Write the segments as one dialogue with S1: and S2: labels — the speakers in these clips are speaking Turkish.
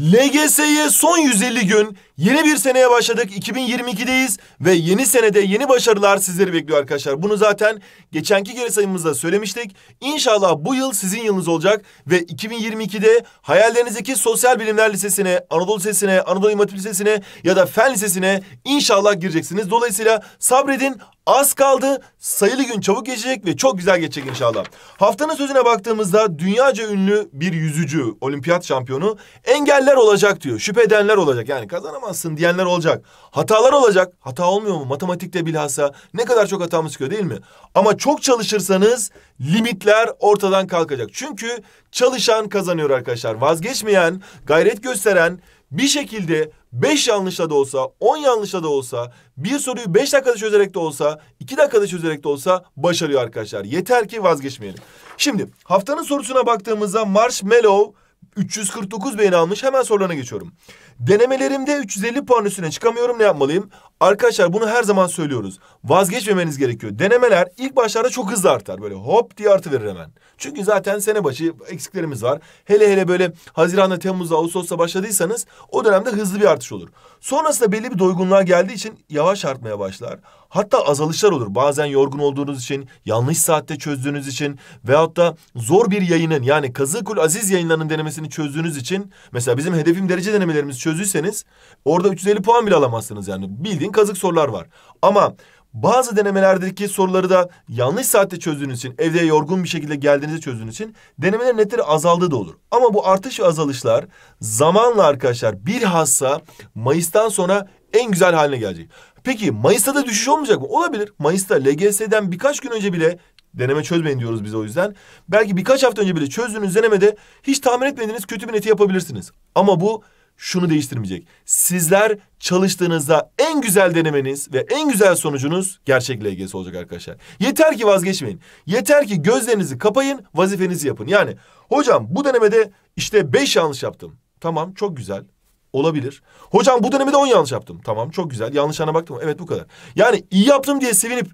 S1: LGS'ye son 150 gün Yeni bir seneye başladık. 2022'deyiz ve yeni senede yeni başarılar sizleri bekliyor arkadaşlar. Bunu zaten geçenki geri sayımımızda söylemiştik. İnşallah bu yıl sizin yılınız olacak ve 2022'de hayallerinizdeki Sosyal Bilimler Lisesi'ne, Anadolu Lisesi'ne, Anadolu İmatif Lisesi'ne ya da Fen Lisesi'ne inşallah gireceksiniz. Dolayısıyla sabredin. Az kaldı. Sayılı gün çabuk geçecek ve çok güzel geçecek inşallah. Haftanın sözüne baktığımızda dünyaca ünlü bir yüzücü, olimpiyat şampiyonu engeller olacak diyor. Şüphe edenler olacak. Yani kazanamaz yapamazsın diyenler olacak. Hatalar olacak. Hata olmuyor mu? Matematikte bilhassa ne kadar çok hatamız çıkıyor değil mi? Ama çok çalışırsanız limitler ortadan kalkacak. Çünkü çalışan kazanıyor arkadaşlar. Vazgeçmeyen, gayret gösteren bir şekilde beş yanlışla da olsa, on yanlışla da olsa, bir soruyu beş dakikada çözerek de olsa, iki dakikada çözerek de olsa başarıyor arkadaşlar. Yeter ki vazgeçmeyelim. Şimdi haftanın sorusuna baktığımızda marshmallow 349 beğeni almış. Hemen sorularına geçiyorum. Denemelerimde 350 puan üstüne çıkamıyorum ne yapmalıyım? Arkadaşlar bunu her zaman söylüyoruz. Vazgeçmemeniz gerekiyor. Denemeler ilk başlarda çok hızlı artar. Böyle hop diye artı verir hemen. Çünkü zaten sene başı eksiklerimiz var. Hele hele böyle Haziran'da, Temmuz'da, Ağustos'ta başladıysanız o dönemde hızlı bir artış olur. Sonrasında belli bir doygunluğa geldiği için yavaş artmaya başlar. Hatta azalışlar olur. Bazen yorgun olduğunuz için, yanlış saatte çözdüğünüz için veyahut da zor bir yayının yani Kazıkul Aziz yayınlarının denemesini çözdüğünüz için mesela bizim hedefim derece denemelerimizi çözdüyseniz orada 350 puan bile alamazsınız yani. Bildiğin Kesin kazık sorular var. Ama bazı denemelerdeki soruları da yanlış saatte çözdüğünüz için, evde yorgun bir şekilde geldiğinizde çözdüğünüz için denemeler netleri azaldığı da olur. Ama bu artış ve azalışlar zamanla arkadaşlar bilhassa Mayıs'tan sonra en güzel haline gelecek. Peki Mayıs'ta da düşüş olmayacak mı? Olabilir. Mayıs'ta LGS'den birkaç gün önce bile deneme çözmeyin diyoruz biz o yüzden. Belki birkaç hafta önce bile çözdüğünüz denemede hiç tahmin etmediğiniz kötü bir neti yapabilirsiniz. Ama bu şunu değiştirmeyecek. Sizler çalıştığınızda en güzel denemeniz ve en güzel sonucunuz gerçek LGS olacak arkadaşlar. Yeter ki vazgeçmeyin. Yeter ki gözlerinizi kapayın, vazifenizi yapın. Yani hocam bu denemede işte beş yanlış yaptım. Tamam çok güzel. Olabilir. Hocam bu denemede on yanlış yaptım. Tamam çok güzel. Yanlışlarına baktım. Evet bu kadar. Yani iyi yaptım diye sevinip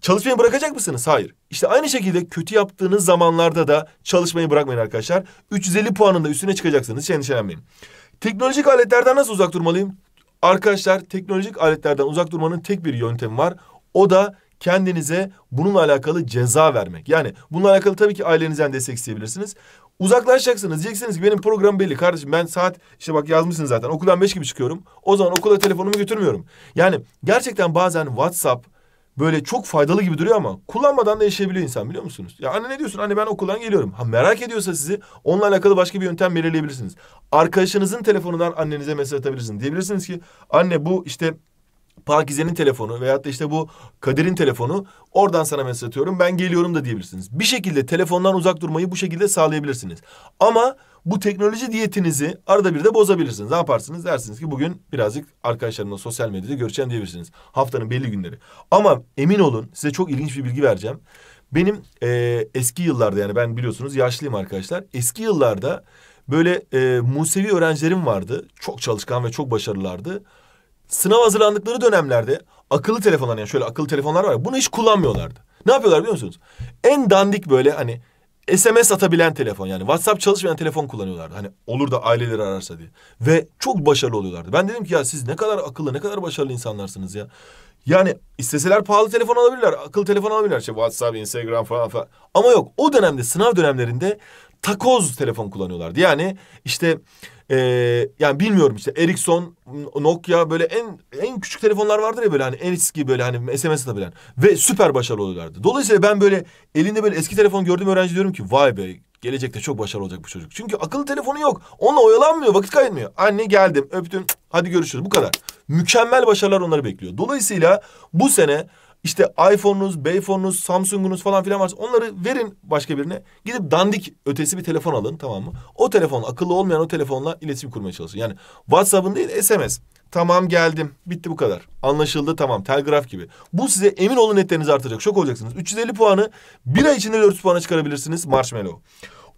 S1: Çalışmayı bırakacak mısınız? Hayır. İşte aynı şekilde kötü yaptığınız zamanlarda da çalışmayı bırakmayın arkadaşlar. 350 puanın da üstüne çıkacaksınız. Hiç endişelenmeyin. Teknolojik aletlerden nasıl uzak durmalıyım? Arkadaşlar teknolojik aletlerden uzak durmanın tek bir yöntemi var. O da kendinize bununla alakalı ceza vermek. Yani bununla alakalı tabii ki ailenizden destek isteyebilirsiniz. Uzaklaşacaksınız. Diyeceksiniz ki benim program belli kardeşim. Ben saat işte bak yazmışsınız zaten okuldan beş gibi çıkıyorum. O zaman okula telefonumu götürmüyorum. Yani gerçekten bazen WhatsApp böyle çok faydalı gibi duruyor ama kullanmadan da yaşayabiliyor insan biliyor musunuz? Ya anne ne diyorsun? Anne ben okuldan geliyorum. Ha merak ediyorsa sizi onunla alakalı başka bir yöntem belirleyebilirsiniz. Arkadaşınızın telefonundan annenize mesaj atabilirsiniz. Diyebilirsiniz ki anne bu işte Pakize'nin telefonu veyahut da işte bu Kadir'in telefonu oradan sana mesaj atıyorum ben geliyorum da diyebilirsiniz. Bir şekilde telefondan uzak durmayı bu şekilde sağlayabilirsiniz. Ama bu teknoloji diyetinizi arada bir de bozabilirsiniz. Ne yaparsınız? Dersiniz ki bugün birazcık arkadaşlarımla sosyal medyada görüşen diyebilirsiniz. Haftanın belli günleri. Ama emin olun size çok ilginç bir bilgi vereceğim. Benim e, eski yıllarda yani ben biliyorsunuz yaşlıyım arkadaşlar. Eski yıllarda böyle e, Musevi öğrencilerim vardı. Çok çalışkan ve çok başarılılardı. Sınav hazırlandıkları dönemlerde akıllı telefonlar yani şöyle akıllı telefonlar var ya bunu hiç kullanmıyorlardı. Ne yapıyorlar biliyor musunuz? En dandik böyle hani SMS atabilen telefon yani WhatsApp çalışmayan telefon kullanıyorlardı. Hani olur da aileleri ararsa diye. Ve çok başarılı oluyorlardı. Ben dedim ki ya siz ne kadar akıllı, ne kadar başarılı insanlarsınız ya. Yani isteseler pahalı telefon alabilirler, akıllı telefon alabilirler. İşte WhatsApp, Instagram falan falan. Ama yok o dönemde sınav dönemlerinde takoz telefon kullanıyorlardı. Yani işte e, yani bilmiyorum işte Ericsson, Nokia böyle en en küçük telefonlar vardır ya böyle hani en eski böyle hani SMS atabilen ve süper başarılı oluyorlardı. Dolayısıyla ben böyle elinde böyle eski telefon gördüğüm öğrenci diyorum ki vay be gelecekte çok başarılı olacak bu çocuk. Çünkü akıllı telefonu yok. Onunla oyalanmıyor, vakit kaybetmiyor. Anne geldim, öptüm, hadi görüşürüz bu kadar. Mükemmel başarılar onları bekliyor. Dolayısıyla bu sene işte iPhone'unuz, Beyfon'unuz, Samsung'unuz falan filan varsa onları verin başka birine. Gidip dandik ötesi bir telefon alın tamam mı? O telefon akıllı olmayan o telefonla iletişim kurmaya çalışın. Yani WhatsApp'ın değil SMS. Tamam geldim. Bitti bu kadar. Anlaşıldı tamam. Telgraf gibi. Bu size emin olun netlerinizi artacak Şok olacaksınız. 350 puanı bir ay içinde 400 puana çıkarabilirsiniz. Marshmallow.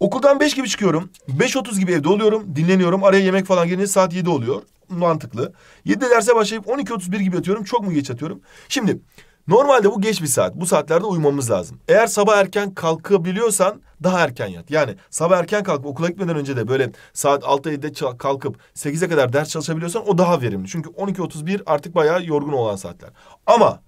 S1: Okuldan 5 gibi çıkıyorum. 5.30 gibi evde oluyorum. Dinleniyorum. Araya yemek falan gelince saat 7 oluyor. Mantıklı. 7'de derse başlayıp 12.31 gibi yatıyorum. Çok mu geç yatıyorum? Şimdi Normalde bu geç bir saat. Bu saatlerde uyumamız lazım. Eğer sabah erken kalkabiliyorsan daha erken yat. Yani sabah erken kalkıp okula gitmeden önce de böyle saat 6-7'de kalkıp 8'e kadar ders çalışabiliyorsan o daha verimli. Çünkü 12-31 artık bayağı yorgun olan saatler. Ama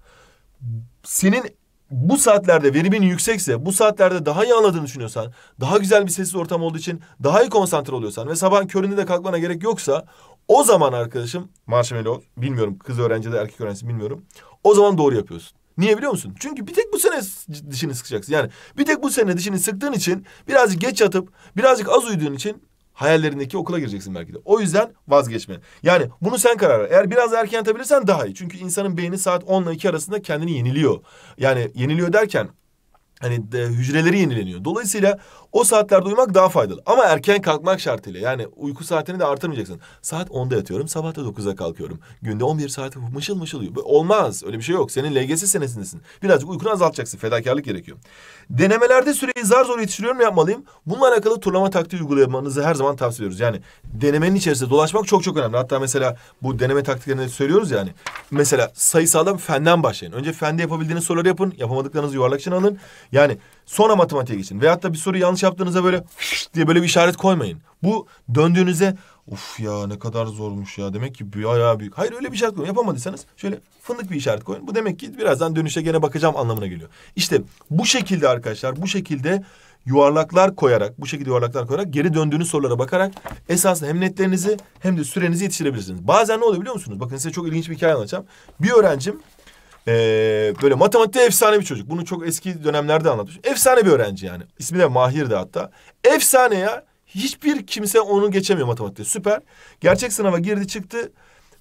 S1: senin bu saatlerde verimin yüksekse, bu saatlerde daha iyi anladığını düşünüyorsan, daha güzel bir sessiz ortam olduğu için daha iyi konsantre oluyorsan ve sabah köründe de kalkmana gerek yoksa o zaman arkadaşım marshmallow bilmiyorum kız öğrenci de erkek öğrencisi bilmiyorum. O zaman doğru yapıyorsun. Niye biliyor musun? Çünkü bir tek bu sene dişini sıkacaksın. Yani bir tek bu sene dişini sıktığın için birazcık geç yatıp birazcık az uyuduğun için hayallerindeki okula gireceksin belki de. O yüzden vazgeçme. Yani bunu sen karar ver. Eğer biraz erken yatabilirsen daha iyi. Çünkü insanın beyni saat 10 ile 2 arasında kendini yeniliyor. Yani yeniliyor derken hani de, hücreleri yenileniyor. Dolayısıyla o saatlerde uyumak daha faydalı. Ama erken kalkmak şartıyla yani uyku saatini de artırmayacaksın. Saat 10'da yatıyorum, sabah da 9'da kalkıyorum. Günde 11 saat mışıl mışıl uyuyor. Olmaz. Öyle bir şey yok. Senin LGS senesindesin. Birazcık uykunu azaltacaksın. Fedakarlık gerekiyor. Denemelerde süreyi zar zor yetiştiriyorum yapmalıyım. Bununla alakalı turlama taktiği uygulamanızı her zaman tavsiye ediyoruz. Yani denemenin içerisinde dolaşmak çok çok önemli. Hatta mesela bu deneme taktiklerini söylüyoruz yani. Mesela sayısaldan fenden başlayın. Önce fende yapabildiğiniz soruları yapın. Yapamadıklarınızı yuvarlak için alın. Yani sonra matematiğe geçin. Veyahut da bir soruyu yanlış yaptığınızda böyle diye böyle bir işaret koymayın. Bu döndüğünüzde of ya ne kadar zormuş ya demek ki bayağı büyük. Hayır öyle bir işaret koyun. Yapamadıysanız şöyle fındık bir işaret koyun. Bu demek ki birazdan dönüşe gene bakacağım anlamına geliyor. İşte bu şekilde arkadaşlar bu şekilde yuvarlaklar koyarak bu şekilde yuvarlaklar koyarak geri döndüğünüz sorulara bakarak esasında hem netlerinizi hem de sürenizi yetiştirebilirsiniz. Bazen ne oluyor biliyor musunuz? Bakın size çok ilginç bir hikaye anlatacağım. Bir öğrencim ee, böyle matematikte efsane bir çocuk. Bunu çok eski dönemlerde anlatmış. Efsane bir öğrenci yani. İsmi de Mahir'di hatta. Efsane ya. Hiçbir kimse onu geçemiyor matematikte. Süper. Gerçek sınava girdi çıktı.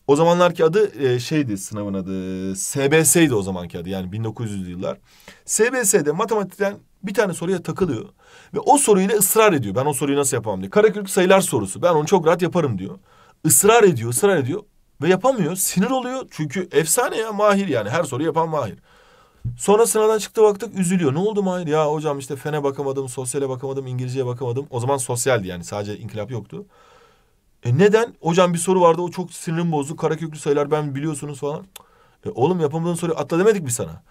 S1: O zamanlarki adı e, şeydi sınavın adı. SBS'ydi o zamanki adı yani 1900'lü yıllar. SBS'de matematikten bir tane soruya takılıyor. Ve o soruyla ısrar ediyor. Ben o soruyu nasıl yapamam diye. Karakürk sayılar sorusu. Ben onu çok rahat yaparım diyor. Israr ediyor, ısrar ediyor. Ve yapamıyor. Sinir oluyor. Çünkü efsane ya Mahir yani. Her soru yapan Mahir. Sonra sıradan çıktı baktık üzülüyor. Ne oldu Mahir? Ya hocam işte fene bakamadım, sosyale bakamadım, İngilizceye bakamadım. O zaman sosyaldi yani sadece inkılap yoktu. E neden? Hocam bir soru vardı o çok sinirim bozdu. Karaköklü sayılar ben biliyorsunuz falan. E oğlum yapamadığın soruyu atla demedik mi sana?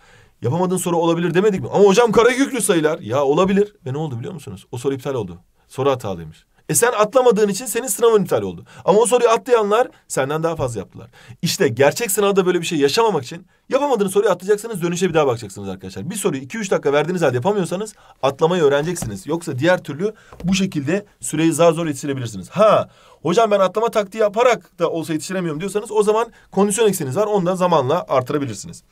S1: Yapamadığın soru olabilir demedik mi? Ama hocam karaköklü sayılar. Ya olabilir. Ve ne oldu biliyor musunuz? O soru iptal oldu. Soru hatalıymış. E sen atlamadığın için senin sınavın iptal oldu. Ama o soruyu atlayanlar senden daha fazla yaptılar. İşte gerçek sınavda böyle bir şey yaşamamak için yapamadığınız soruyu atlayacaksınız dönüşe bir daha bakacaksınız arkadaşlar. Bir soruyu 2-3 dakika verdiğiniz halde yapamıyorsanız atlamayı öğreneceksiniz. Yoksa diğer türlü bu şekilde süreyi zar zor yetiştirebilirsiniz. Ha hocam ben atlama taktiği yaparak da olsa yetiştiremiyorum diyorsanız o zaman kondisyon ekseniniz var. Onu da zamanla artırabilirsiniz.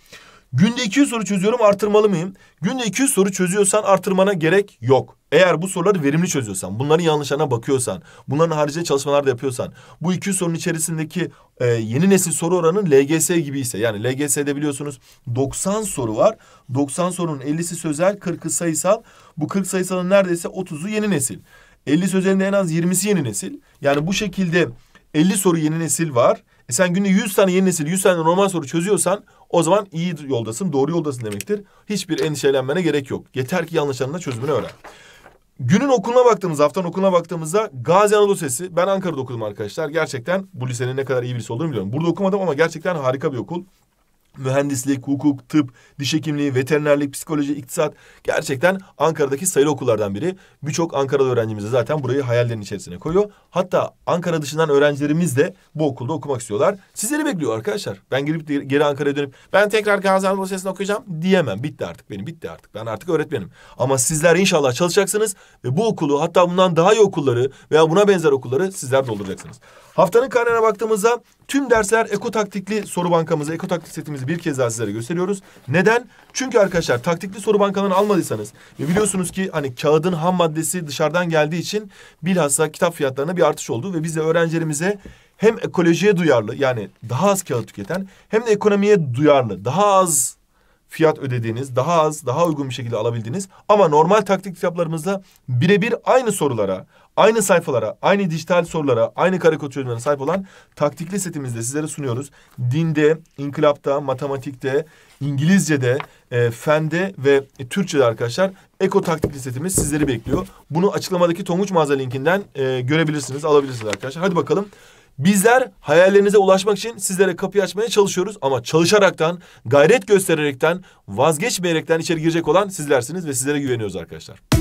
S1: Günde 200 soru çözüyorum artırmalı mıyım? Günde 200 soru çözüyorsan artırmana gerek yok. Eğer bu soruları verimli çözüyorsan, bunların yanlışlarına bakıyorsan, bunların harici çalışmalar da yapıyorsan, bu 200 sorunun içerisindeki e, yeni nesil soru oranın LGS gibi ise yani LGS'de biliyorsunuz 90 soru var. 90 sorunun 50'si sözel, 40'ı sayısal. Bu 40 sayısalın neredeyse 30'u yeni nesil. 50 sözelinde en az 20'si yeni nesil. Yani bu şekilde 50 soru yeni nesil var. E sen günde 100 tane yeni nesil, 100 tane normal soru çözüyorsan o zaman iyi yoldasın, doğru yoldasın demektir. Hiçbir endişelenmene gerek yok. Yeter ki yanlışlarında çözümünü öğren. Günün okuluna baktığımız, haftanın okuluna baktığımızda Gazi Anadolu Sesi. Ben Ankara'da okudum arkadaşlar. Gerçekten bu lisenin ne kadar iyi birisi olduğunu biliyorum. Burada okumadım ama gerçekten harika bir okul mühendislik, hukuk, tıp, diş hekimliği, veterinerlik, psikoloji, iktisat gerçekten Ankara'daki sayılı okullardan biri. Birçok Ankaralı öğrencimiz de zaten burayı hayallerin içerisine koyuyor. Hatta Ankara dışından öğrencilerimiz de bu okulda okumak istiyorlar. Sizleri bekliyor arkadaşlar. Ben gelip geri Ankara'ya dönüp ben tekrar Gazi Anadolu Lisesi'ne okuyacağım diyemem. Bitti artık benim, bitti artık. Ben artık öğretmenim. Ama sizler inşallah çalışacaksınız ve bu okulu hatta bundan daha iyi okulları veya buna benzer okulları sizler dolduracaksınız. Haftanın karnına baktığımızda Tüm dersler ekotaktikli soru bankamızı, ekotaktik setimizi bir kez daha sizlere gösteriyoruz. Neden? Çünkü arkadaşlar taktikli soru bankalarını almadıysanız ve biliyorsunuz ki hani kağıdın ham maddesi dışarıdan geldiği için bilhassa kitap fiyatlarına bir artış oldu ve biz de öğrencilerimize hem ekolojiye duyarlı yani daha az kağıt tüketen hem de ekonomiye duyarlı daha az fiyat ödediğiniz, daha az, daha uygun bir şekilde alabildiğiniz ama normal taktik kitaplarımızda birebir aynı sorulara, aynı sayfalara, aynı dijital sorulara, aynı karakol çözümlerine sahip olan taktikli setimizde sizlere sunuyoruz. Dinde, inkılapta, matematikte, İngilizce'de, e, fende ve e, Türkçe'de arkadaşlar Eko taktikli setimiz sizleri bekliyor. Bunu açıklamadaki Tonguç Mağaza linkinden e, görebilirsiniz, alabilirsiniz arkadaşlar. Hadi bakalım. Bizler hayallerinize ulaşmak için sizlere kapıyı açmaya çalışıyoruz ama çalışaraktan, gayret göstererekten, vazgeçmeyerekten içeri girecek olan sizlersiniz ve sizlere güveniyoruz arkadaşlar.